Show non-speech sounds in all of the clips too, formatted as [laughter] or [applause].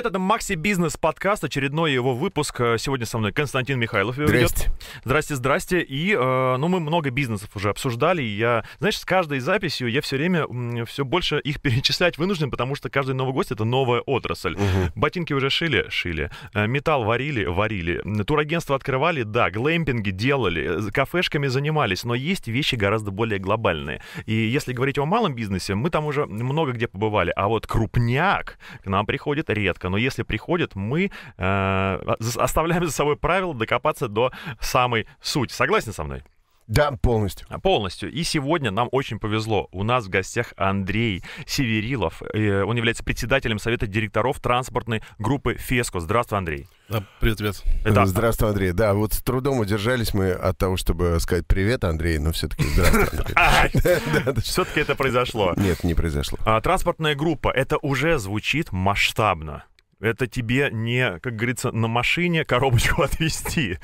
ребята, это Макси Бизнес подкаст, очередной его выпуск. Э, сегодня со мной Константин Михайлов здрасте. Здрасте, здрасте. И, э, ну, мы много бизнесов уже обсуждали. И я, знаешь, с каждой записью я все время все больше их [laughs] перечислять вынужден, потому что каждый новый гость — это новая отрасль. Угу. Ботинки уже шили? Шили. Э, металл варили? Варили. Турагентство открывали? Да. Глэмпинги делали. Кафешками занимались. Но есть вещи гораздо более глобальные. И если говорить о малом бизнесе, мы там уже много где побывали. А вот крупняк к нам приходит редко но если приходят, мы э, оставляем за собой правило докопаться до самой сути. Согласен со мной? Да, полностью. А, полностью. И сегодня нам очень повезло. У нас в гостях Андрей Северилов. Э, он является председателем Совета директоров транспортной группы «Феско». Здравствуй, Андрей. Да, привет, привет. Это... Здравствуй, Андрей. Да, вот с трудом удержались мы от того, чтобы сказать привет, Андрей, но все-таки здравствуй, [laughs] Андрей. [laughs] Все-таки это произошло. Нет, не произошло. А, транспортная группа, это уже звучит масштабно это тебе не, как говорится, на машине коробочку [laughs] отвезти.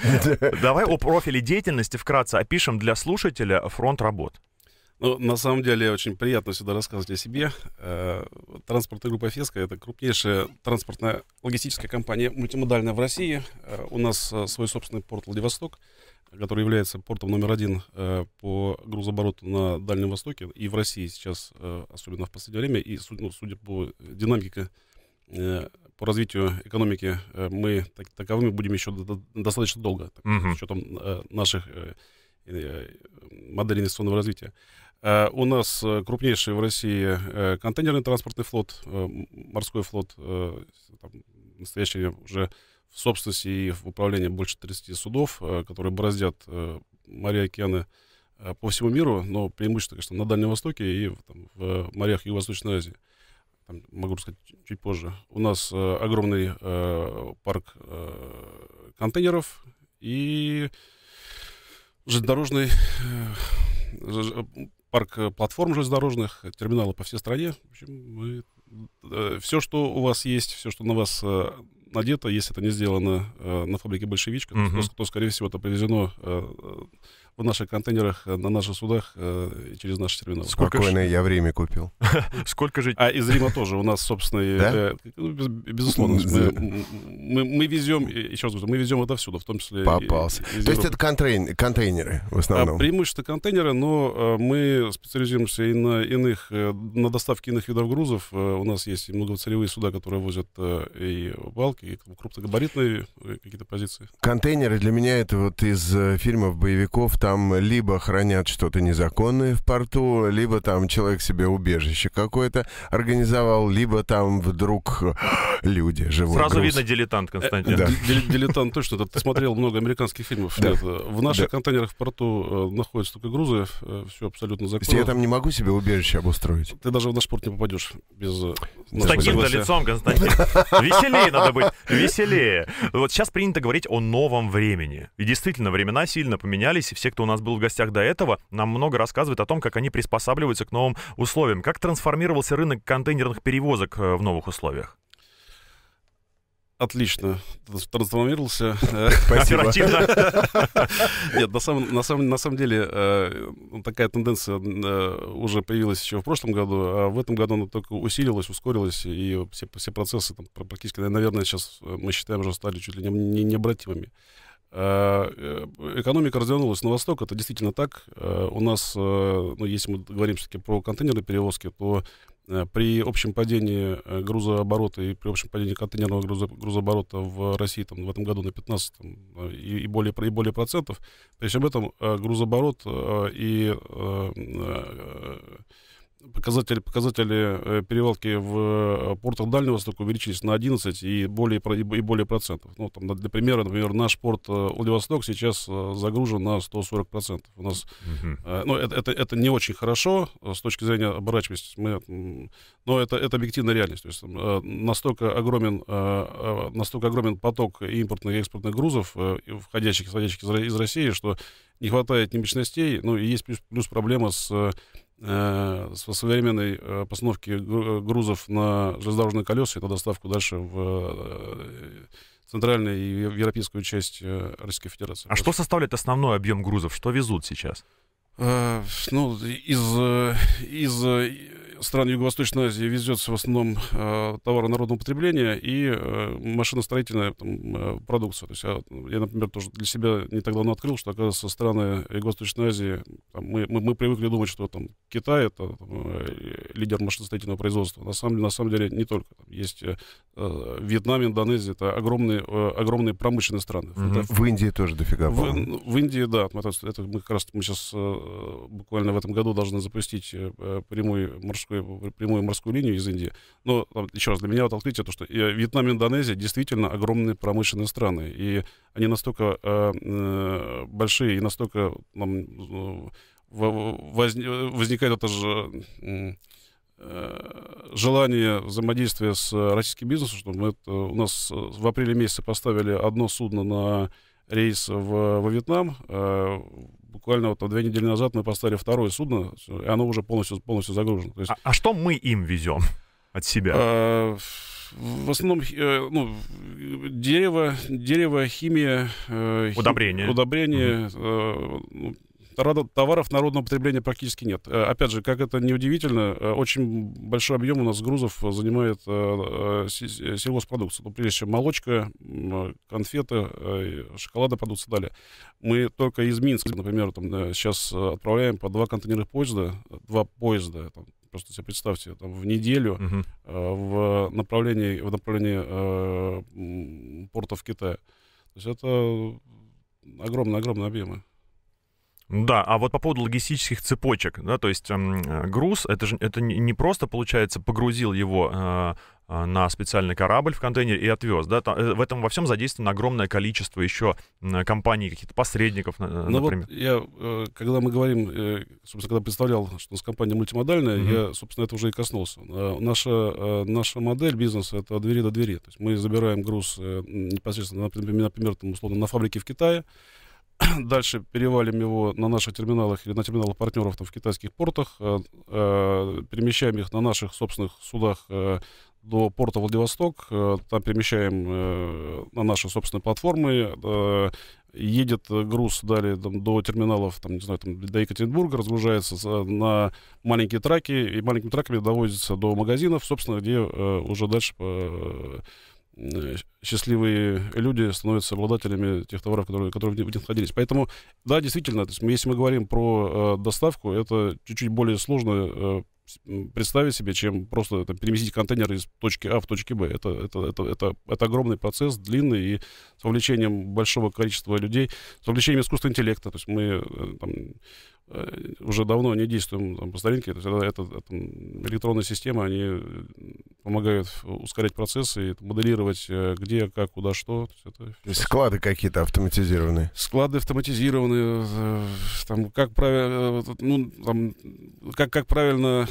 Давай о профиле деятельности вкратце опишем для слушателя фронт работ. Ну, на самом деле, очень приятно сюда рассказывать о себе. Э, транспортная группа «Феска» — это крупнейшая транспортная логистическая компания мультимодальная в России. Э, у нас э, свой собственный порт «Владивосток», который является портом номер один по грузообороту на Дальнем Востоке и в России сейчас, особенно в последнее время. И, ну, судя по динамике по развитию экономики э, мы таковыми будем еще достаточно долго, так, угу. с учетом э, наших э, моделей инвестиционного развития. У нас крупнейший в России контейнерный транспортный флот, морской флот, там, настоящий уже в собственности и в управлении больше 30 судов, которые бороздят моря и океаны по всему миру, но преимущественно, конечно, на Дальнем Востоке и там, в морях Юго-Восточной Азии там, могу сказать чуть позже, у нас э, огромный э, парк э, контейнеров и железнодорожный э, парк э, платформ железнодорожных, терминалы по всей стране. В общем, мы, э, все, что у вас есть, все, что на вас э, надето, если это не сделано э, на фабрике «Большевичка», mm-hmm. то, то, скорее всего, это привезено э, в наших контейнерах, э, на наших судах э, через наши терминалы. Спокойно, же... я время купил. [laughs] Сколько же... А из Рима тоже у нас, собственно, безусловно, мы везем, еще раз говорю, мы везем отовсюду, в том числе... Попался. То есть это контейнеры в а основном? Преимущество контейнеры, но э, мы специализируемся и на иных, на доставке иных видов грузов. У нас есть многоцелевые суда, которые возят и балки, и крупногабаритные какие-то позиции. Контейнеры для меня это вот из фильмов боевиков, там либо хранят что-то незаконное в порту, либо там человек себе убежище какое-то организовал, либо там вдруг э, люди живут. Сразу груз. видно дилетант, э, Константин. Да. Дилетант точно. Ты смотрел много американских фильмов. Да. В наших да. контейнерах в порту э, находятся только грузы, все абсолютно законно. Я там не могу себе убежище обустроить. Ты даже в наш порт не попадешь без... С таким-то лицом, Константин. Веселее надо быть, веселее. Вот сейчас принято говорить о новом времени. И действительно, времена сильно поменялись, и все, кто у нас был в гостях до этого, нам много рассказывает о том, как они приспосабливаются к новым условиям. Как трансформировался рынок контейнерных перевозок э, в новых условиях? Отлично. Трансформировался. [laughs] Спасибо. [laughs] Нет, на самом, на, самом, на самом деле э, такая тенденция э, уже появилась еще в прошлом году, а в этом году она только усилилась, ускорилась, и все, все процессы там, практически, наверное, сейчас мы считаем, уже стали чуть ли не необратимыми. Не Э, э, экономика развернулась на восток, это действительно так. Э, у нас, ну, если мы говорим все-таки про контейнерные перевозки, то при общем падении грузооборота и при общем падении контейнерного грузо, грузооборота в России там, в этом году на 15 и, и, более, и более процентов, при всем этом грузооборот и показатели, показатели э, перевалки в э, портах Дальнего Востока увеличились на 11 и более, и более процентов. Ну, там, для примера, например, наш порт э, Владивосток сейчас загружен на 140 процентов. У нас, угу. ну, это, это, это не очень хорошо с точки зрения оборачиваемости, мы, но это, это объективная реальность. То есть, э, настолько, огромен, настолько огромен поток импортных и экспортных грузов, э, входящих и исходящих из, из России, что не хватает ни мощностей, ну, и есть плюс, плюс проблема с Э, с современной э, постановки э, грузов на железнодорожные колеса, на доставку дальше в центральную и европейскую часть Российской Федерации. А что составляет основной объем грузов? Что везут сейчас? Ну, из, из стран Юго-Восточной Азии везется в основном э, товары народного потребления и э, машиностроительная там, э, продукция. То есть я, а, я, например, тоже для себя не так давно открыл, что, оказывается, страны Юго-Восточной Азии, там, мы, мы, мы привыкли думать, что там Китай — это там, э, лидер машиностроительного производства. На самом, на самом деле не только. Там есть э, э Вьетнам, Индонезия — это огромные, э, огромные промышленные страны. Mm-hmm. Это, в Индии тоже дофига, в, в Индии, да. Это, это мы как раз мы сейчас э, буквально в этом году должны запустить э, э прямой морской прямую, прямую морскую линию из Индии. Но, там, еще раз, для меня вот открытие то, что э, Вьетнам и Индонезия действительно огромные промышленные страны. И они настолько э, э большие и настолько там, воз, возникает это же... Э, желание взаимодействия с российским бизнесом, что мы это, у нас в апреле месяце поставили одно судно на рейс в, во Вьетнам, буквально вот две недели назад мы поставили второе судно, и оно уже полностью, полностью загружено. есть... а, а что мы им везем от себя? Э, в основном э, ну, дерево, дерево, химия, э, удобрения хим, удобрение угу товаров народного потребления практически нет. Э, опять же, как это неудивительно, э, очень большой объем у нас грузов э, занимает сельхозпродукция. Ну, прежде всего, молочка, конфеты, шоколада и далее. Мы только из Минска, например, там, сейчас отправляем по два контейнерных поезда, два поезда, там, просто себе представьте, там, в неделю угу. в направлении, в направлении э, портов Китая. То есть это огромные-огромные объемы. Да, а вот по поводу логистических цепочек, да, то есть эм, э, груз, это же это не просто, получается, погрузил его э, э, на специальный корабль в контейнер и отвез. Да? Там, э, в этом во всем задействовано огромное количество еще э, компаний, каких-то посредников, на, ну например. Вот я, когда мы говорим, собственно, когда представлял, что у нас компания мультимодальная, mm-hmm. я, собственно, это уже и коснулся. Наша, наша модель бизнеса — это от двери до двери. То есть мы забираем груз непосредственно, например, например там, условно, на фабрике в Китае, [clears throat] Дальше перевалим его на наших терминалах или на терминалах партнеров там, в китайских портах, э, э, перемещаем их на наших собственных судах э, до порта Владивосток, э, там перемещаем э, на наши собственные платформы, э, едет груз далее там, до терминалов, там, не знаю, там, до Екатеринбурга, разгружается на маленькие траки, и маленькими траками довозится до магазинов, собственно, где э, уже дальше э, Э, счастливые люди становятся обладателями тех товаров, которые, которые в них находились. Поэтому, да, действительно, то есть, мы, если мы говорим про э, доставку, это чуть-чуть более сложно э, представить себе, чем просто там, переместить контейнер из точки А в точке Б. Это, это, это, это, это огромный процесс, длинный, и с вовлечением большого количества людей, с вовлечением искусства интеллекта. То есть мы э, там, э, уже давно не действуем там, по старинке. То есть это, это, это электронные системы, они э, помогают ускорять процессы, и моделировать, э, где, как, куда, что. То есть, это То есть склады какие-то автоматизированные? Склады автоматизированные, э, там, как, правильно, э, ну, там, как, как правильно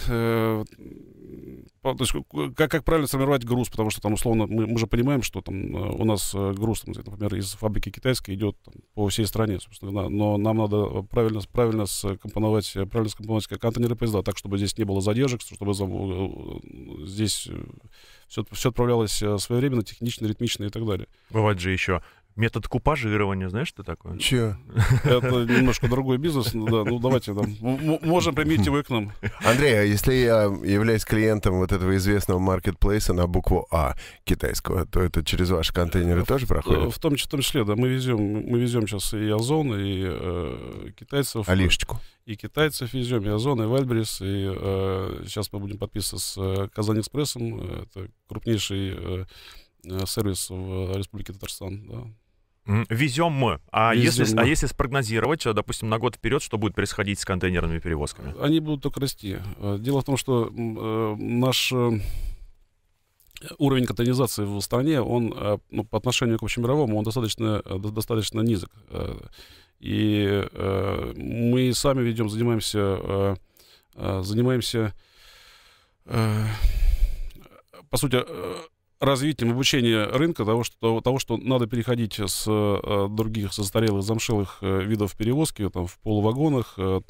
то есть, как, как правильно сформировать груз, потому что там, условно, мы, мы же понимаем, что там э, у нас э, груз, там, например, из фабрики китайской идет там, по всей стране, собственно, но нам надо э, правильно, правильно скомпоновать, правильно скомпоновать контейнеры поезда, так, чтобы здесь не было задержек, чтобы здесь все, все отправлялось своевременно, технично, ритмично и так далее. Бывает же еще Метод купажирования, знаешь, что такое? Че? Это немножко другой бизнес, ну да, ну давайте там, можем применить его и к нам. Андрей, а если я являюсь клиентом вот этого известного маркетплейса на букву А китайского, то это через ваши контейнеры тоже проходит? В том, числе, да, мы везем, мы везем сейчас и Озон, и э, китайцев. Алишечку. И китайцев везем, и Озон, и Вальбрис, и сейчас э, мы будем подписываться с э, Казань-экспрессом, это крупнейший сервис в Республике Татарстан, да. Везем мы. А, Везем если, а мы. а если спрогнозировать, э, допустим, на год вперед, что будет происходить с контейнерными перевозками? Они будут только расти. Э, дело в том, что э, наш уровень контейнизации в стране, он ну, по отношению к общемировому, он достаточно, достаточно низок. И мы сами ведем, занимаемся, занимаемся, по сути, развитием обучения рынка, того что, того, что надо переходить с э, других застарелых, замшелых э, видов перевозки, там, в полувагонах, э,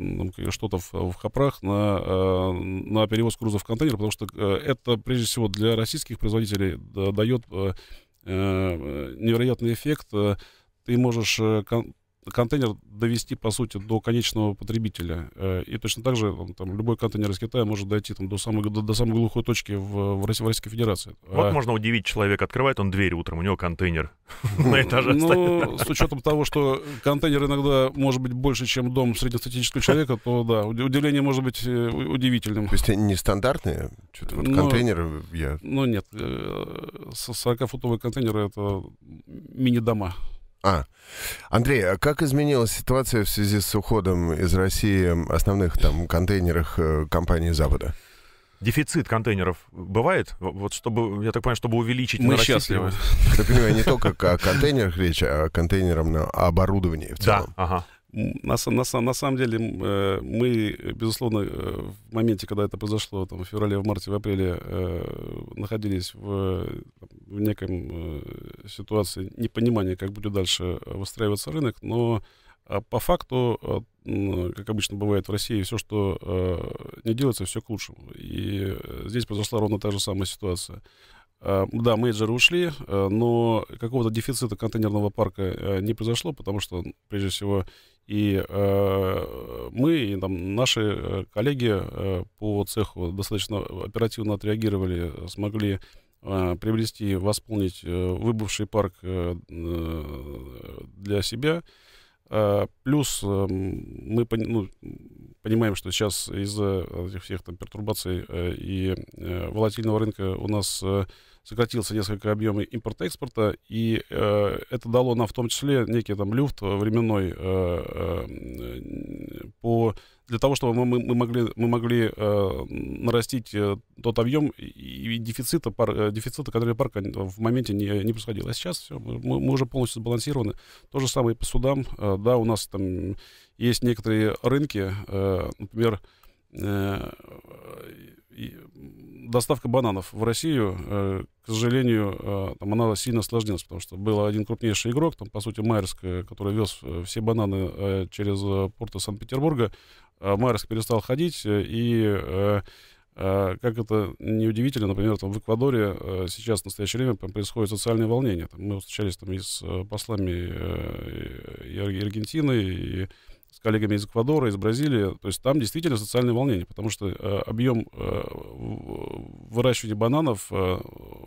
что-то в, в хапрах, на, э, на перевозку грузов в контейнер, потому что э, это, прежде всего, для российских производителей дает невероятный эффект. ты можешь контейнер довести, по сути, до конечного потребителя. Э, и точно так же там, любой контейнер из Китая может дойти там, до, самой, до, до самой глухой точки в, в, России, в Российской Федерации. Вот а... можно удивить человека открывает он дверь утром, у него контейнер [laughs] на ну, этаже Ну, с учетом того, что контейнер иногда может быть больше, чем дом среднестатистического человека, то да, удивление может быть э, удивительным. То есть они нестандартные? что ну, контейнеры э, я... Ну нет, 40-футовые контейнеры — это мини-дома. А. Андрей, а как изменилась ситуация в связи с уходом из России основных там контейнерах э, компании Запада? Дефицит контейнеров бывает? Вот чтобы, я так понимаю, чтобы увеличить... Мы счастливы. Я понимаю, не только о контейнерах речь, а о контейнерном оборудовании в целом. Да, ага на, на, на самом деле э, мы, безусловно, э, в моменте, когда это произошло, там, в феврале, в марте, в апреле, э, находились в, в неком ситуации непонимания, как будет дальше выстраиваться рынок, но по факту, как обычно бывает в России, все, что не делается, все к лучшему. И здесь произошла ровно та же самая ситуация. Да, мейджеры ушли, но какого-то дефицита контейнерного парка не произошло, потому что, прежде всего, и э, мы и там, наши э, коллеги э, по цеху достаточно оперативно отреагировали, смогли э, приобрести, восполнить э, выбывший парк э, э, для себя. Э, плюс э, мы пон ну, понимаем, что сейчас из-за этих всех там, пертурбаций э, и э, волатильного рынка у нас... Э, сократился несколько объемы импорта-экспорта, и э, это дало нам в том числе некий там люфт временной э, э, по для того, чтобы мы, мы могли, мы могли э, нарастить э, тот объем и, и дефицита, пар, э, дефицита, который парка в моменте не, не происходило А сейчас все, мы, мы уже полностью сбалансированы. То же самое и по судам. Э, да, у нас там есть некоторые рынки, э, например, Э, доставка бананов в Россию, э, к сожалению, э, там она сильно осложнилась, потому что был один крупнейший игрок, там, по сути, Майерск, который вез все бананы через порты Санкт-Петербурга. Майерск перестал ходить, и как это неудивительно, например, там в Эквадоре сейчас в настоящее время происходит социальное волнение. Там мы встречались там и с послами и Аргентины, и с коллегами из Эквадора, из Бразилии. То есть там действительно социальное волнение, потому что э, объем э, выращивания бананов, э,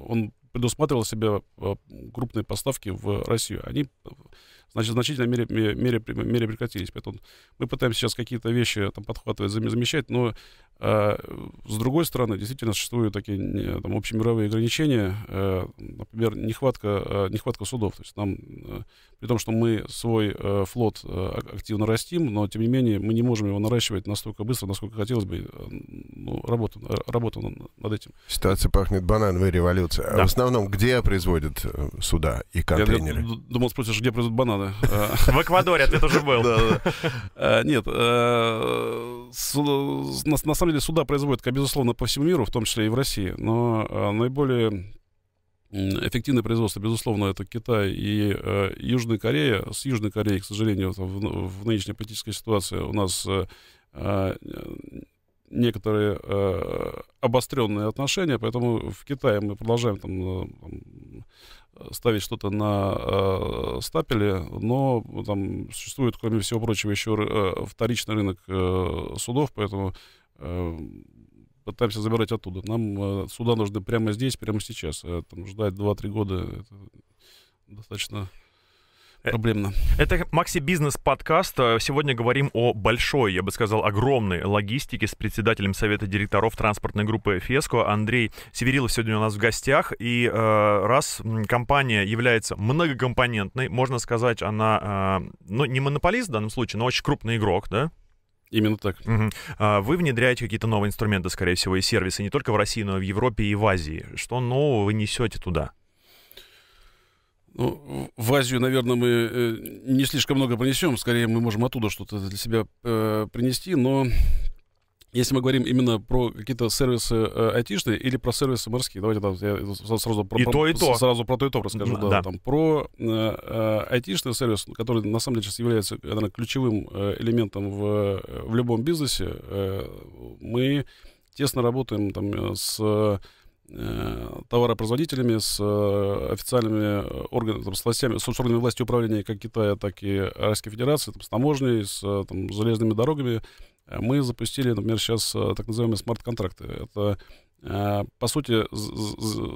он предусматривал себе крупные поставки в Россию. Они значит, в значительной мере, мере, мере прекратились. Поэтому мы пытаемся сейчас какие-то вещи там подхватывать, замещать, но а, с другой стороны, действительно существуют такие там, общемировые ограничения, а, например, нехватка, а, нехватка судов. То есть нам, при том, что мы свой флот активно растим, но тем не менее мы не можем его наращивать настолько быстро, насколько хотелось бы. Ну, работа, работа над этим. Ситуация пахнет банановой революцией. А да. в основном где производят суда и контейнеры? Я, я думал, спросишь, где производят бананы? надо. В Эквадоре ты тоже был. Э, нет, э, на самом деле суда производят, безусловно, по всему миру, в том числе и в России, но э, наиболее Эффективное производство, безусловно, это Китай и Южная Корея. С Южной Кореей, к сожалению, в, нынешней политической ситуации у нас некоторые э, обостренные отношения, поэтому в Китае мы продолжаем там, ставить что-то на э, стапеле, но там существует, кроме всего прочего, еще э, вторичный рынок э, судов, поэтому э, пытаемся забирать оттуда. Нам э, суда нужны прямо здесь, прямо сейчас. Э, там, ждать 2-3 года это достаточно Э, проблемно. Это Макси Бизнес подкаст. Э, сегодня говорим о большой, я бы сказал, огромной логистике с председателем Совета директоров транспортной группы «Феско». Андрей Северилов сегодня у нас в гостях. И э, раз компания является многокомпонентной, можно сказать, она, э, ну, не монополист в данном случае, но очень крупный игрок, да? Именно так. Угу. Вы внедряете какие-то новые инструменты, скорее всего, и сервисы не только в России, но и в Европе и в Азии. Что нового вы несете туда? Ну, в Азию, наверное, мы э, не слишком много принесем. Скорее, мы можем оттуда что-то для себя э, принести. Но если мы говорим именно про какие-то сервисы э, айтишные или про сервисы морские, давайте да, я сразу про, и про, то, и то. сразу про то и то расскажу. Да, да. там, про э, э, айтишный сервис, который на самом деле сейчас является наверное, ключевым э, элементом в, в любом бизнесе, э, мы тесно работаем там, э, с Э, товаропроизводителями, с э, официальными э, органами, там, с, властями, с органами власти управления как Китая, так и Российской Федерации, там, с таможней, с там, с железными дорогами, мы запустили, например, сейчас так называемые смарт-контракты. Это, по сути,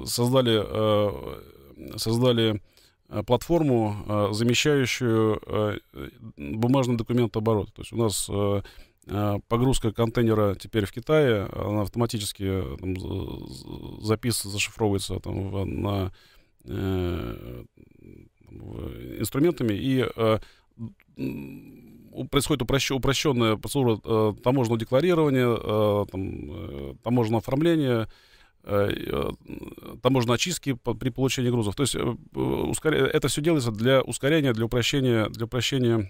создали, создали платформу, замещающую бумажный документ оборот. То есть у нас Э, погрузка контейнера теперь в Китае, она автоматически э, там, запис зашифровывается там, в, на, э, инструментами, и э, происходит упрощ, упрощенная процедура э, таможенного декларирования, э, там, э, таможенного оформления, э, таможенной очистки при получении грузов. То есть э, ускоря... это все делается для ускорения, для упрощения, для упрощения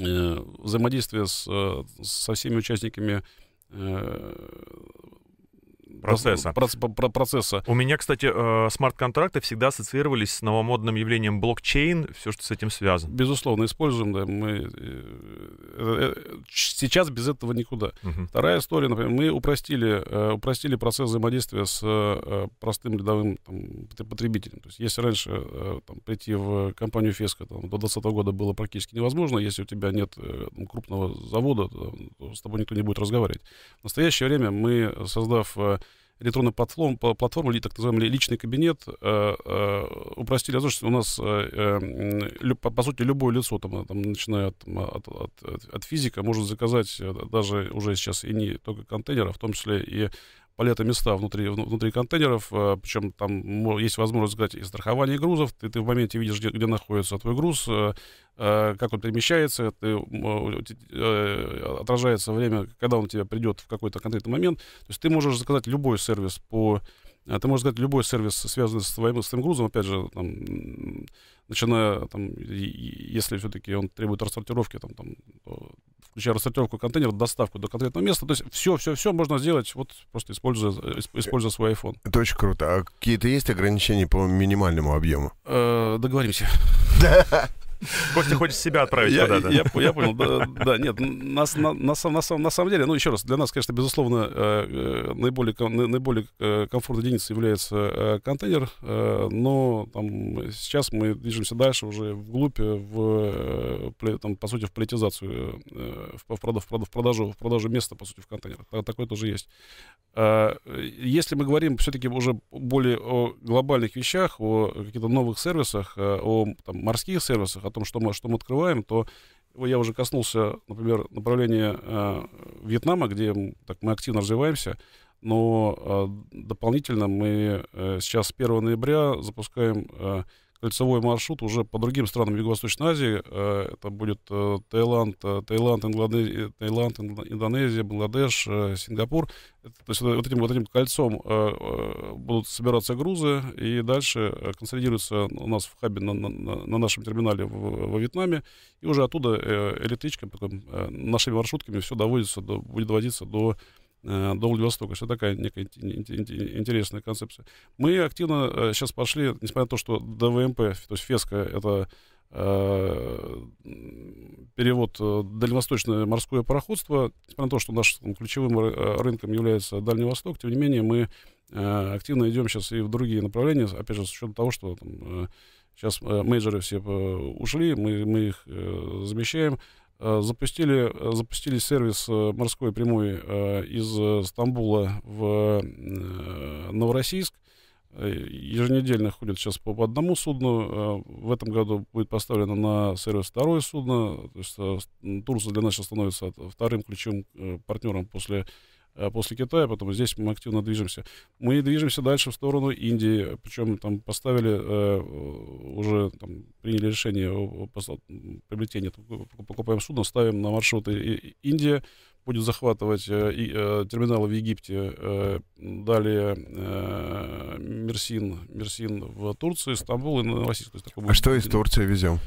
Э, взаимодействие с, э, со всеми участниками э, процесса. Про, процесса. У меня, кстати, э, смарт-контракты всегда ассоциировались с новомодным явлением блокчейн, все, что с этим связано. Безусловно, используем, да, мы э, э, сейчас без этого никуда. Угу. Вторая история, например, мы упростили, упростили процесс взаимодействия с простым рядовым там, потребителем. То есть, если раньше там, прийти в компанию Феска до 2020 года было практически невозможно, если у тебя нет э, крупного завода, то, с тобой никто не будет разговаривать. В настоящее время мы, создав электронную платформу, платформу так называемый личный кабинет, э, э, упростили за у нас, э, по, сути, любое лицо, там, там, начиная от, от, от, от физика, может заказать даже уже сейчас и не только контейнера в том числе и полета места внутри, внутри контейнеров, э, причем там есть возможность сказать и страхование грузов, ты, ты в моменте видишь, где, где находится твой груз, э, э, как он перемещается, ты, отражается время, когда он тебе придет в какой-то конкретный момент. То есть ты можешь заказать любой сервис по ты можешь сказать любой сервис, связанный с твоим, с твоим грузом, опять же, там, начиная, там, если все-таки он требует транспортировки, там, там, включая рассортировку контейнера, доставку до конкретного места. То есть все-все-все можно сделать, вот просто используя, используя свой iPhone. Это очень круто. А какие-то есть ограничения по минимальному объему? Э -э, договоримся. [laughs] Костя хочет себя отправить я, куда-то. Я, я понял, да, да нет, нас, на, на, на, на самом деле, ну еще раз, для нас, конечно, безусловно, э, э наиболее, наиболее э, комфортной единицей является э, контейнер, э, но там, сейчас мы движемся дальше уже вглубь, э, в, э, там, по сути, в политизацию, э, в, в, в, в, продажу, в продажу места, по сути, в контейнер. Такое тоже есть. А, э, если мы говорим все-таки уже более о глобальных вещах, о каких-то новых сервисах, о там, морских сервисах, о том, что мы, что мы открываем, то я уже коснулся, например, направления э, Вьетнама, где так, мы активно развиваемся, но э, дополнительно мы э, сейчас с 1 ноября запускаем э, кольцевой маршрут уже по другим странам Юго-Восточной Азии. Э, это будет э, Таиланд, э, Таиланд, Ингладе, Таиланд, Индонезия, Бангладеш, Сингапур. то есть вот этим, вот этим кольцом будут собираться грузы и дальше консолидируются у нас в хабе на, на, на нашем терминале в, во Вьетнаме. И уже оттуда электричками, нашими маршрутками все доводится, до, будет доводиться до э, Восток, Это такая некая интересная концепция. Мы активно сейчас э, пошли, несмотря на то, что ДВМП, то есть ФЕСКО, это э, перевод э, дальневосточное морское пароходство, несмотря на то, что нашим ключевым рынком является Дальний Восток, тем не менее мы активно идем сейчас и в другие направления, опять же, с учетом того, что там, сейчас э, мейджоры все ушли, мы, мы их замещаем, Э, запустили, э, запустили сервис э, морской прямой из Стамбула в Новороссийск. Еженедельно ходят сейчас по одному судну. В этом году будет поставлено на сервис второе судно. То есть Турция для нас сейчас становится вторым ключевым партнером после Э, после Китая, поэтому здесь мы активно движемся. Мы движемся дальше в сторону Индии, причем там поставили, э, э, уже там, приняли решение о, приобретении, покупаем судно, ставим на маршруты Индия, будет захватывать терминалы в Египте, далее Мерсин, Мерсин в Турции, Стамбул и на Новороссийск. а что из Турции везем?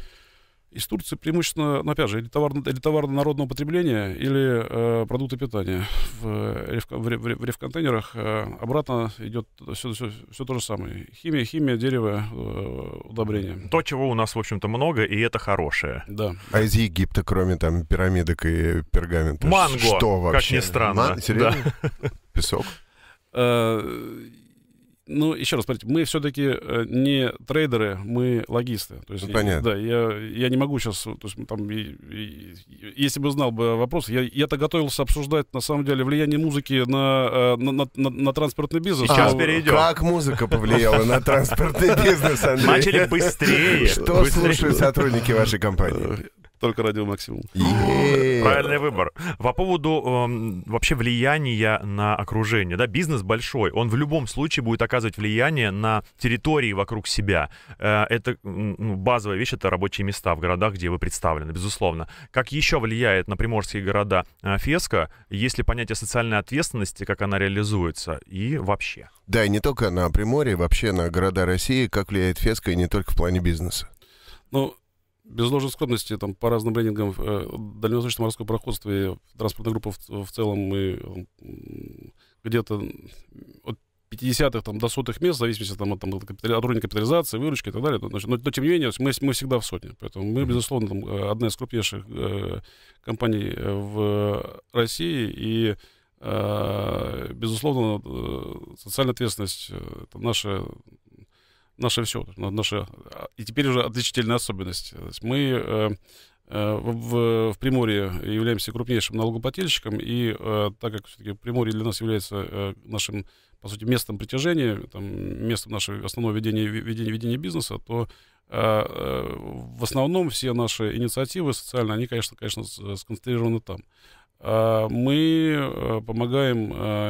Из Турции преимущественно, ну, опять же, или товар, или товар народного потребления, или э, продукты питания в, в, в, в рефконтейнерах. Э, обратно идет все, все, все то же самое. Химия, химия, дерево, э, удобрения. То, чего у нас, в общем-то, много, и это хорошее. Да. А из Египта, кроме там пирамидок и пергамента, Манго, что вообще? как ни странно. Ман... Да. Песок? Э, ну, еще раз, смотрите, мы все-таки э, не трейдеры, мы логисты. То есть, ну, понятно. Да, я, я не могу сейчас, то есть, там, и, и, если бы знал бы вопрос, я, я-то готовился обсуждать, на самом деле, влияние музыки на, э, на, на, на, на транспортный бизнес. Сейчас а, перейдем. Как музыка повлияла на транспортный бизнес, Андрей? Начали быстрее. Что слушают сотрудники вашей компании? Только радио максимум. Правильный выбор. По поводу э, вообще влияния на окружение. Да, бизнес большой, он в любом случае будет оказывать влияние на территории вокруг себя. Э, это ну, базовая вещь, это рабочие места в городах, где вы представлены, безусловно. Как еще влияет на приморские города э, феска, если понятие социальной ответственности, как она реализуется и вообще? Да, и не только на Приморье, вообще на города России, как влияет феска и не только в плане бизнеса. Ну, без ложной скромности, там, по разным рейтингам э, дальневосточного морского проходства и транспортной группы в, в целом мы где-то от 50-х там, до сотых мест, в зависимости там, от, там, от, капитали... уровня капитализации, выручки и так далее. Но, но, но тем не менее, мы, мы всегда в сотне. Поэтому мы, безусловно, там, э, одна из крупнейших э, компаний э, в России. И, э, безусловно, э, социальная ответственность, э, наша наше все, наше... А, и теперь уже отличительная особенность. Мы э, э, в, в Приморье являемся крупнейшим налогоплательщиком, и э, так как все-таки Приморье для нас является нашим, по сути, местом притяжения, там, местом нашего основного ведения, ведения, ведения бизнеса, то в основном все наши инициативы социальные, они, конечно, конечно сконцентрированы там. А мы помогаем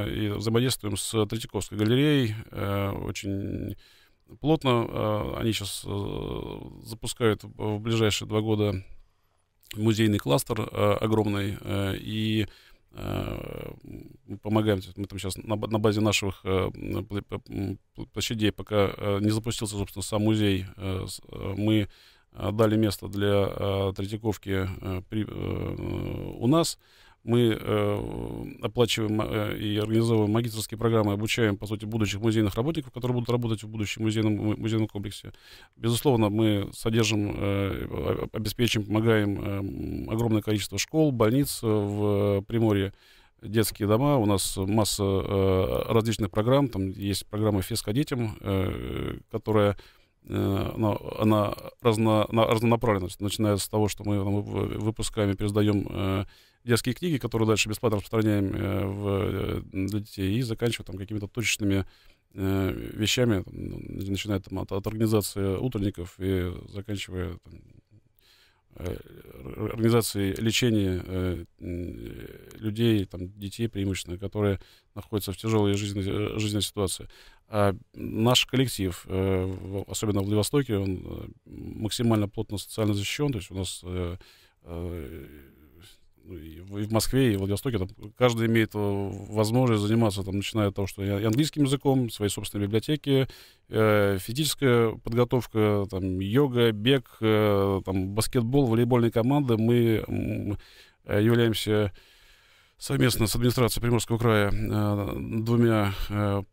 и взаимодействуем с Третьяковской галереей, очень плотно. Э, они сейчас э, запускают в ближайшие два года музейный кластер э, огромный, и э, помогаем. Мы там сейчас на, на базе наших площадей, пока не запустился, собственно, сам музей, мы дали место для э, Третьяковки при, у нас. Мы э, оплачиваем э, и организовываем магистрские программы, обучаем, по сути, будущих музейных работников, которые будут работать в будущем музейном, музейном комплексе. Безусловно, мы содержим, э, обеспечим, помогаем э, огромное количество школ, больниц э, в Приморье, детские дома. У нас масса э, различных программ. Там есть программа «Феска детям», э, которая э, она, она разно, разнонаправленность, начиная с того, что мы э, выпускаем и пересдаем детские книги, которые дальше бесплатно распространяем э, в, э, для детей, и заканчивая там какими-то точечными э, вещами, там, ну, начиная там, от, от организации утренников и заканчивая там, э, организации лечения э, людей, там, детей преимущественно, которые находятся в тяжелой жизненной, э, жизненной ситуации. А наш коллектив, особенно в Владивостоке, он максимально плотно социально защищен, то есть у нас ну, и в Москве, и в Владивостоке, там каждый имеет э, возможность заниматься, там, начиная от того, что и английским языком, свои собственные библиотеки, э, физическая подготовка, там, йога, бег, э, там, баскетбол, волейбольные команды. Мы э, являемся совместно с администрацией Приморского края, э, двумя, э,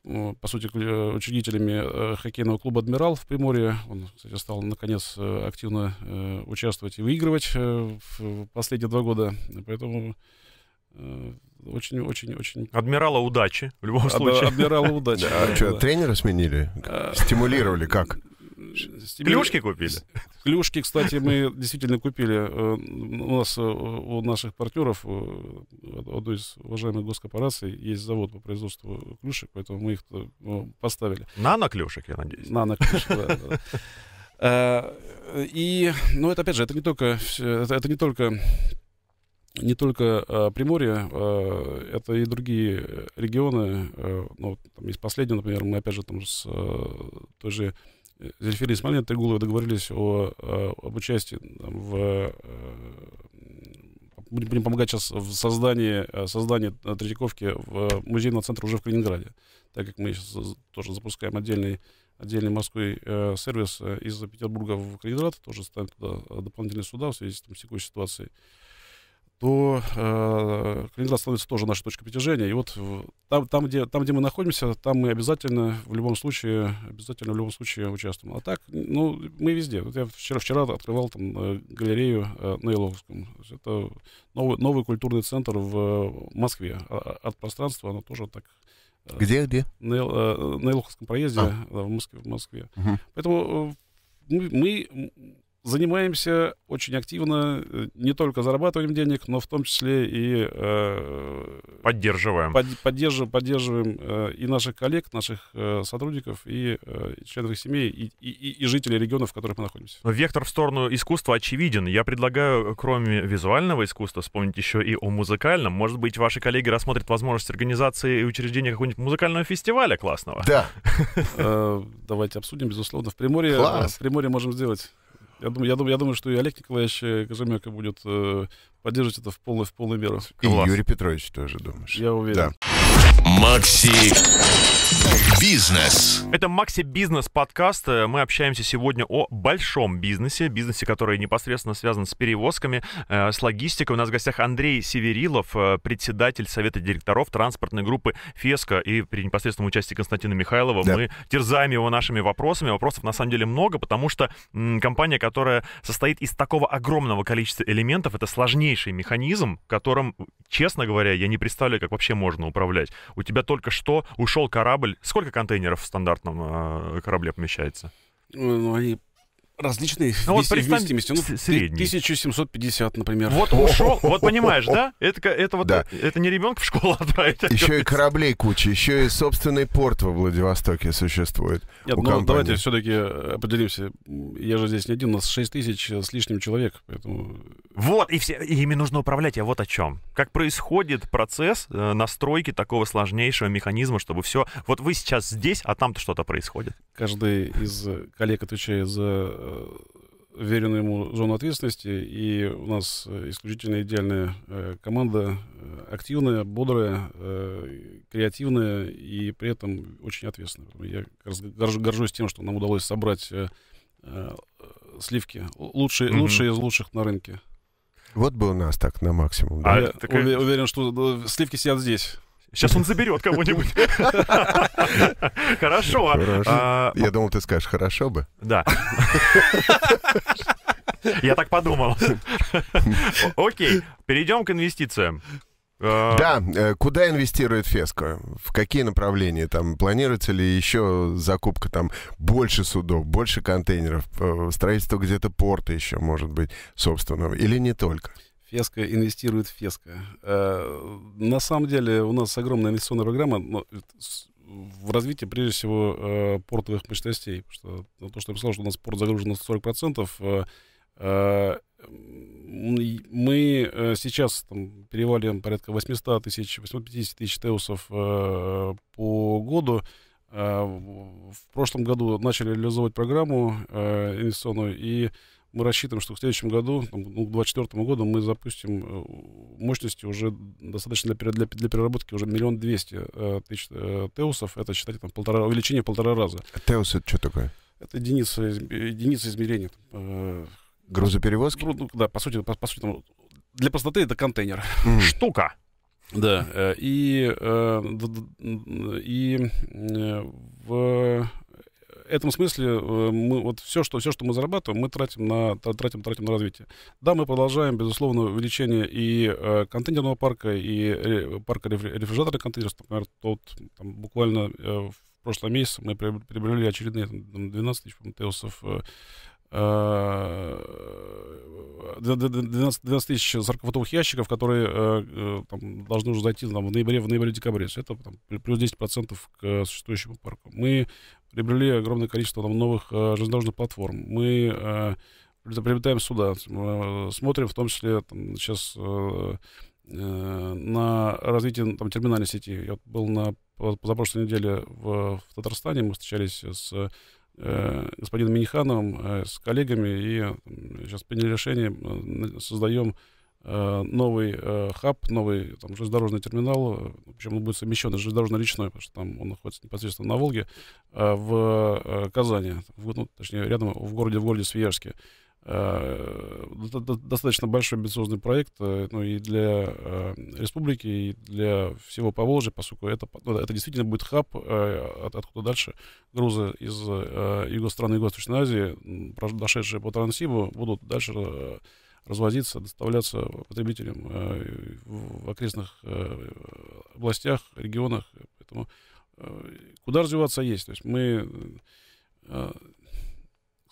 по сути, э, учредителями хоккейного клуба «Адмирал» в Приморье. Он, кстати, стал, наконец, активно участвовать и выигрывать в последние два года. Поэтому очень-очень-очень... Адмирала удачи, в любом случае. Адмирала удачи. а что, тренера сменили? Стимулировали как? Клюшки купили? [laughs] Клюшки, кстати, мы действительно купили. Э, у нас, э, у наших партнеров, э, одной из уважаемых госкорпораций, есть завод по производству клюшек, поэтому мы их ну, поставили. клюшек я надеюсь. Наноклюшек, да. И, ну, это, опять же, это не только, это, это не только не только э, Приморье, э, это и другие регионы. Э, ну, там из последнего, например, мы опять же там с э, той же Зельфири Исмаиловна Трегулова договорились о, э, об участии в э, будем помогать сейчас в создании, э, создании Третьяковки в музейного центре уже в Калининграде, так как мы сейчас тоже запускаем отдельный, отдельный морской э, сервис из Петербурга в Калининград, тоже ставим туда дополнительные суда в связи с там, текущей ситуацией то э, Калининград становится тоже нашей точкой притяжения. И вот э, там, там, где, там, где мы находимся, там мы обязательно в любом случае, обязательно в любом случае участвуем. А так, ну, мы везде. Вот я вчера, вчера открывал там э, галерею э, на Иловском. Это новый, новый культурный центр в э, Москве. А, а, от пространства оно тоже так где, где? На, на Илоховском проезде а. в Москве. В Москве. Угу. Поэтому мы, мы занимаемся очень активно э, не только зарабатываем денег, но в том числе и э, поддерживаем. Под, поддерживаем, поддерживаем э, и наших коллег, наших э, сотрудников, и, э, и членов их семей, и, и, и жителей регионов, в которых мы находимся. вектор в сторону искусства очевиден. Я предлагаю, кроме визуального искусства, вспомнить еще и о музыкальном. Может быть, ваши коллеги рассмотрят возможность организации и учреждения какого-нибудь музыкального фестиваля классного? Да. Э, давайте обсудим, безусловно. В Приморье, в Приморье можем сделать. Я думаю, я думаю, я думаю, что и Олег Николаевич э, Кожемяка будет э, поддерживать это в полную, в полную меру. И Класс. Юрий Петрович тоже, думаешь? Я уверен. Да. Макси Бизнес. Это Макси Бизнес подкаст. Мы общаемся сегодня о большом бизнесе, бизнесе, который непосредственно связан с перевозками, э, с логистикой. У нас в гостях Андрей Северилов, э, председатель Совета директоров транспортной группы «Феска». И при непосредственном участии Константина Михайлова да. мы терзаем его нашими вопросами. Вопросов на самом деле много, потому что компания, которая состоит из такого огромного количества элементов, это сложнейший механизм, которым, честно говоря, я не представляю, как вообще можно управлять. У тебя только что ушел корабль корабль. Сколько контейнеров в стандартном э, корабле помещается? Ну, они различные ну, вот представь, вместимости. Ну, средний. 1750, например. Вот ушел, вот понимаешь, да? Это, это, вот, да. это не ребенка в школу отправить. А еще и кораблей куча, еще и собственный порт во Владивостоке существует. Нет, ну давайте все-таки э, определимся. Я же здесь не один, у нас 6 тысяч э, с лишним человек, поэтому вот, и, все, и ими нужно управлять, А вот о чем. Как происходит процесс э, настройки такого сложнейшего механизма, чтобы все... Вот вы сейчас здесь, а там-то что-то происходит. Каждый из э, коллег отвечает за э, веренную ему зону ответственности, и у нас исключительно идеальная команда, активная, бодрая, креативная и при этом очень ответственная. Я горжусь тем, что нам удалось собрать сливки лучшие, mm-hmm. лучшие из лучших на рынке. Вот бы у нас так на максимум. Да? А, я так... уве- уверен, что сливки сидят здесь. Сейчас он заберет кого-нибудь. [laughs] Хорошо. А, я думал, ты скажешь, хорошо бы. Да. Я так подумал. [laughs] Окей, перейдем к инвестициям. А. Да, э, куда инвестирует Феско? В какие направления? Там планируется ли еще закупка там больше судов, больше контейнеров, э, строительство где-то порта еще, может быть, собственного, или не только? Феска инвестирует в Феска. Э, на самом деле у нас огромная инвестиционная программа в развитии, прежде всего, портовых мощностей. Что, то, что я писал, что у нас порт загружен на 40%, мы э, сейчас там, перевалим порядка 800 тысяч, 850 тысяч теусов э, по году. Э, в прошлом году начали реализовывать программу э, инвестиционную, и мы рассчитываем, что в следующем году, там, ну, к 2024 году, мы запустим э, мощности уже достаточно для, для, для переработки уже миллион двести э, тысяч теусов. Это, считать там, полтора, увеличение полтора раза. А теус — это что такое? Это единица, единица измерения. Там, Грузоперевозки? Ну, да, по сути, по, по сути, для простоты это контейнер. Mm. Штука. Да, э, и, э, и э, в этом смысле мы вот все, что все, что мы зарабатываем, мы тратим на тратим тратим на развитие. Да, мы продолжаем безусловно увеличение и контейнерного парка и парка рефрижератора контейнеров. Например, тот там, буквально в прошлом месяце мы приобрели очередные там, 12 тысяч теосов 12 э, тысяч 40 ящиков, которые э, э, там, должны уже зайти там, в ноябре, в ноябре-декабре. Это там, плюс 10% к существующему парку. Мы приобрели огромное количество там, новых железнодорожных платформ. Мы приобретаем суда, смотрим в том числе там, сейчас на развитие ну, там, терминальной сети. Я был на позапрошлой неделе в, в Татарстане, мы встречались с Э, господином Минихановым, э, с коллегами, и сейчас э, приняли решение, создаем новый хаб, новый там, железнодорожный терминал, причем он будет совмещен с железнодорожно-речной, потому что там он находится непосредственно на Волге, в Казани, в, ну, точнее, рядом в городе, в городе Свияжске. Э, достаточно большой амбициозный проект, э, ну и для э, республики, и для всего Поволжья, поскольку это, ну, это действительно будет хаб, откуда дальше грузы из юго страны Юго-Восточной Азии, дошедшие по Транссибу, будут дальше развозиться, доставляться потребителям в окрестных областях, регионах. Поэтому куда развиваться есть. То есть мы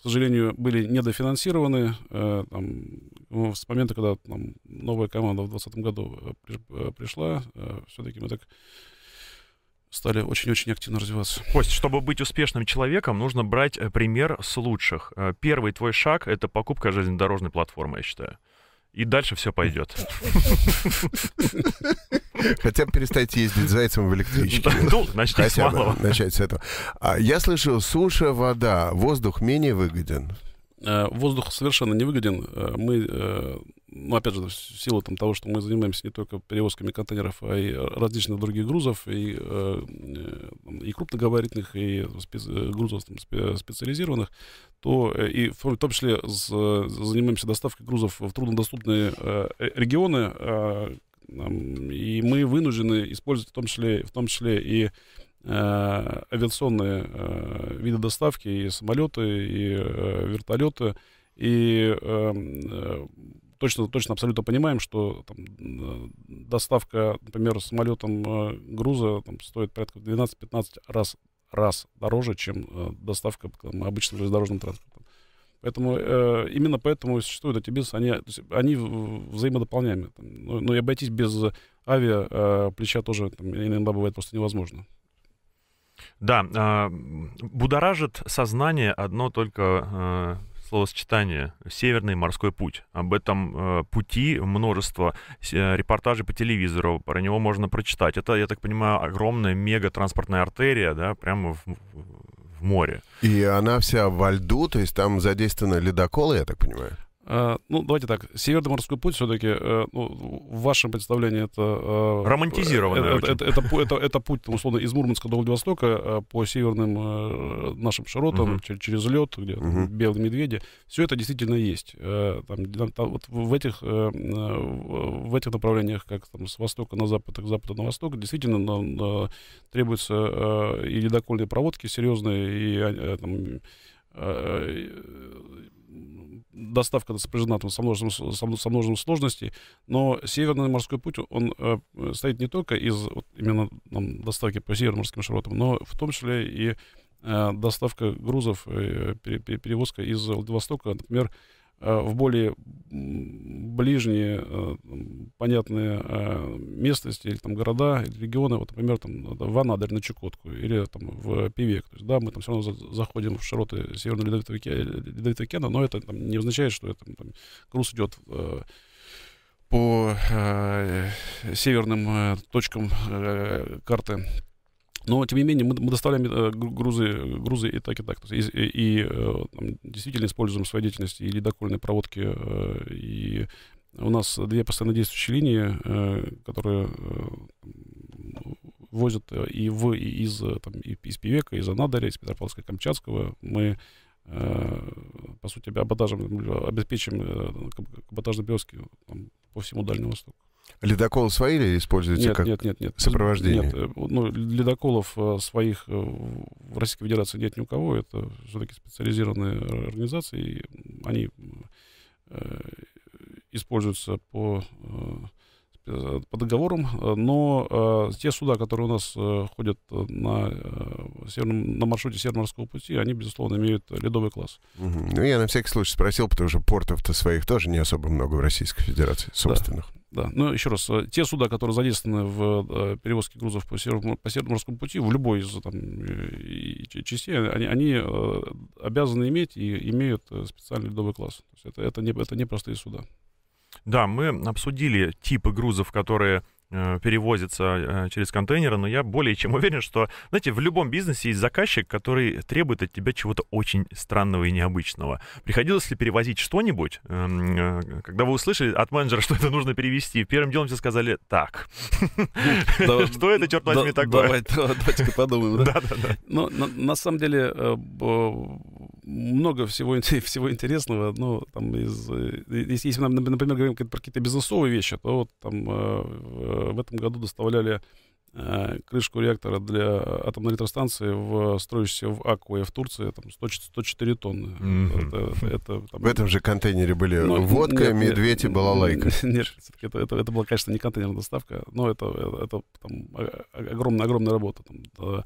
сожалению, были недофинансированы. Э, там, ну, с момента, когда там, новая команда в 2020 году э, при, э, пришла, э, все-таки мы так стали очень-очень активно развиваться. Кость, чтобы быть успешным человеком, нужно брать э, пример с лучших. Первый твой шаг — это покупка железнодорожной платформы, я считаю и дальше все пойдет. Хотя бы перестать ездить зайцем в электричке. Ну, начните с малого. Начать с этого. А, я слышал, суша, вода, воздух менее выгоден. Э, воздух совершенно не выгоден. Э, мы, э, ну, опять же, в силу там, того, что мы занимаемся не только перевозками контейнеров, а и различных других грузов, и, и крупногабаритных, и спец, грузов там, специализированных, то и в том числе с, занимаемся доставкой грузов в труднодоступные регионы, и мы вынуждены использовать в том числе, в том числе и Э, авиационные э, виды доставки, и самолеты, и э, вертолеты, и эм, точно, точно абсолютно понимаем, что там, доставка, например, самолетом груза там, стоит порядка 12-15 раз, раз дороже, чем доставка там, обычным железнодорожным транспортом. Поэтому именно поэтому существуют эти бизнесы, они, они взаимодополняемы. Но ну, и обойтись без авиа плеча тоже там, иногда бывает просто невозможно. Да, а, будоражит сознание одно только а, словосочетание «Северный морской путь». Об этом э, пути множество э, репортажей по телевизору, про него можно прочитать. Это, я так понимаю, огромная мега-транспортная артерия, да, прямо в, в море. И она вся во льду, то есть там задействованы ледоколы, я так понимаю? Э, ну, давайте так, Северно-морской путь все-таки, э, ну, в вашем представлении это... Э, Романтизированный. Это, это, это, это, это путь, условно, из Мурманска до Владивостока по северным нашим широтам, угу. через, через лед, где угу. белые медведи. Все это действительно есть. Там, там, вот в, этих, в этих направлениях, как там с востока на запад, так с запада на восток, действительно нам, требуются и ледокольные проводки серьезные, и а, там, доставка сопряжена там, со, множеством, со, со множеством сложностей, но Северный морской путь, он э, стоит не только из вот, именно там, доставки по Северным морским широтам, но в том числе и э, доставка грузов, э, перевозка из Владивостока, например, Э, в более ближние, э, понятные э, местности, или там города, или регионы, вот, например, там в Анадырь на Чукотку, или там в Певек. То есть, да, мы там все равно заходим в широты Северного Ледовитого океана, Ледовитого океана но это там, не означает, что это, там, груз идет по э, северным э, точкам э, карты но, тем не менее, мы, мы доставляем э, грузы, грузы и так, и так. То есть, и и э, там, действительно используем в своей деятельности и ледокольные проводки, э, и у нас две постоянно действующие линии, э, которые э, возят э, и в, и из, э, там, и, из Певека, из Анадыря, из Петропавловска, Камчатского. Мы, э, по сути, абордажем обеспечим каботажные березки по всему Дальнему Востоку. Ледоколы свои или используете нет, как нет, нет, нет. сопровождение? Нет, э, ну, ледоколов э, своих э, в Российской Федерации нет ни у кого. Это все-таки специализированные организации. Они используются по Э, по договорам, э, но э, те суда, которые у нас ходят на, северном, на маршруте северо-морского пути, они, безусловно, имеют ледовый класс. Угу. Ну, я на всякий случай спросил, потому что портов-то своих тоже не особо много в Российской Федерации, собственных. Да. Да, ну, но еще раз, те суда, которые задействованы в перевозке грузов по, северо по Североморскому пути, в любой из там, частей, они, они обязаны иметь и имеют специальный ледовый класс. То есть это, это, не, это не простые суда. Да, мы обсудили типы грузов, которые э, перевозится э, через контейнеры, но я более чем [laughs] уверен, что, знаете, в любом бизнесе есть заказчик, который требует от тебя чего-то очень странного и необычного. Приходилось ли перевозить что-нибудь? Эм, э, когда вы услышали от менеджера, [laughs] что это нужно перевести, первым делом все сказали «так». [laughs] Что это, черт возьми, такое? давайте подумаем. Да, да, да. На самом деле, много всего, [laughs] всего интересного. Ну, там из, э, если, если мы, например, говорим про какие-то бизнесовые вещи, то вот там э, в этом году доставляли э, крышку реактора для атомной электростанции, в, строящейся в Акве в Турции, там 100, 104 тонны. Mm-hmm. Это, это, там, в этом же контейнере были но, водка, нет, медведь и балалайка. [laughs] Нет, это, это, это была, конечно, не контейнерная доставка, но это, это там, а, а, огромная, огромная работа. Там,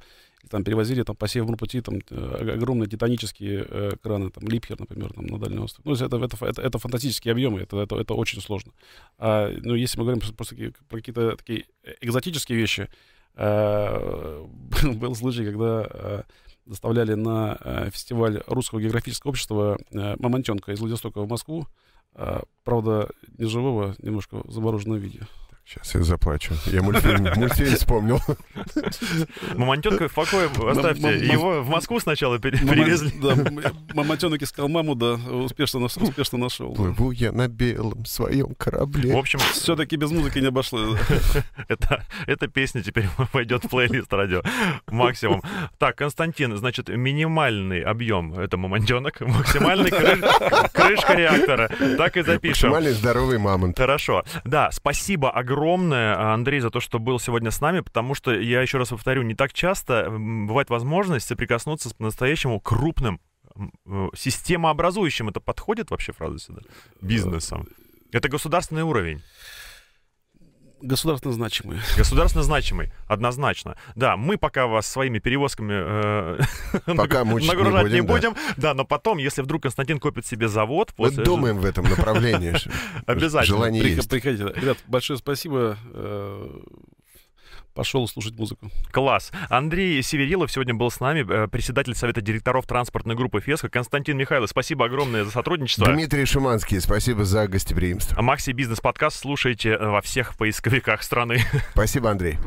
там перевозили там, по северному пути там, э, огромные титанические э, краны, там, Липхер, например, там, на Дальнем острове. Ну, это, это, это, это фантастические объемы, это, это, это очень сложно. А, ну, если мы говорим просто про какие-то такие экзотические вещи, э, [laughs] был случай, когда э, доставляли на э, фестиваль Русского географического общества э, Мамонтенка из Владивостока в Москву, э, правда, неживого, немножко в замороженном виде. Сейчас я заплачу. Я мультфильм, [laughs] мультфильм вспомнил. Мамонтенка в покое оставьте. Его в Москву сначала перевезли. Мамонтенок искал маму, да, успешно, нашел. Плыву я на белом своем корабле. В общем, [laughs] все-таки без музыки не обошлось. [laughs] это, эта песня теперь войдет в плейлист радио. Максимум. Так, Константин, значит, минимальный объем это мамонтенок, максимальный крышка реактора. Так и запишем. Максимальный здоровый мамонт. Хорошо. Да, спасибо огромное огромное, а, Андрей, за то, что был сегодня с нами, потому что, я еще раз повторю, не так часто бывает возможность соприкоснуться с по-настоящему крупным э, системообразующим. Это подходит вообще фраза сюда? Бизнесом. Это государственный уровень. Государственно значимый. [laughs] Государственно значимый, однозначно. Да, мы пока вас своими перевозками э, [laughs] нагружать не будем. Да. но потом, если вдруг Константин копит себе завод... Мы э, думаем в этом направлении. [laughs] Обязательно. Желание Приходите. Ребят, большое спасибо. Э, пошел слушать музыку. Класс. Андрей Северилов сегодня был с нами, э, председатель Совета директоров транспортной группы «Феска». Константин Михайлов, спасибо огромное за сотрудничество. Дмитрий Шиманский, спасибо за гостеприимство. А Макси Бизнес Подкаст слушайте э, во всех поисковиках страны. Спасибо, Андрей.